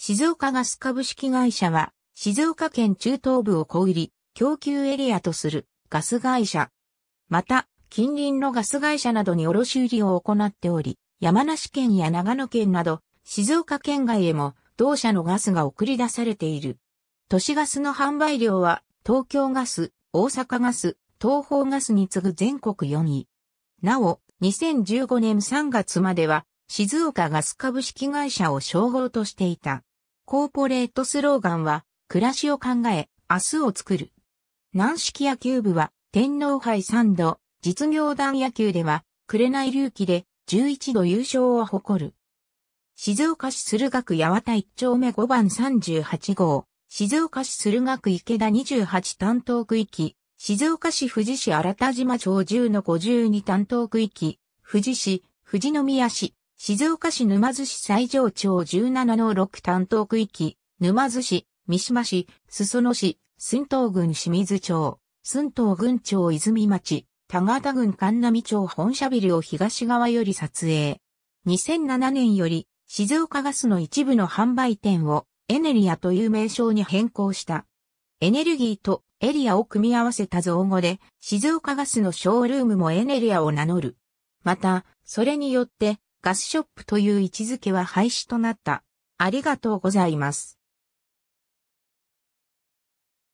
静岡ガス株式会社は、静岡県中東部を小売り、供給エリアとするガス会社。また、近隣のガス会社などに卸売りを行っており、山梨県や長野県など、静岡県外へも同社のガスが送り出されている。都市ガスの販売量は、東京ガス、大阪ガス、東方ガスに次ぐ全国4位。なお、2015年3月までは、静岡ガス株式会社を称号としていた。コーポレートスローガンは、暮らしを考え、明日を作る。軟式野球部は、天皇杯3度、実業団野球では、紅隆起で、11度優勝を誇る。静岡市駿河区八幡1丁目5番38号、静岡市駿河区池田28担当区域、静岡市富士市新田島町10の52担当区域、富士市、富士宮市、静岡市沼津市最上町17の6担当区域、沼津市、三島市、裾野市、寸東郡清水町、寸東郡町泉町、田形郡神波町本社ビルを東側より撮影。2007年より、静岡ガスの一部の販売店を、エネリアという名称に変更した。エネルギーとエリアを組み合わせた造語で、静岡ガスのショールームもエネリアを名乗る。また、それによって、ガスショップという位置づけは廃止となった。ありがとうございます。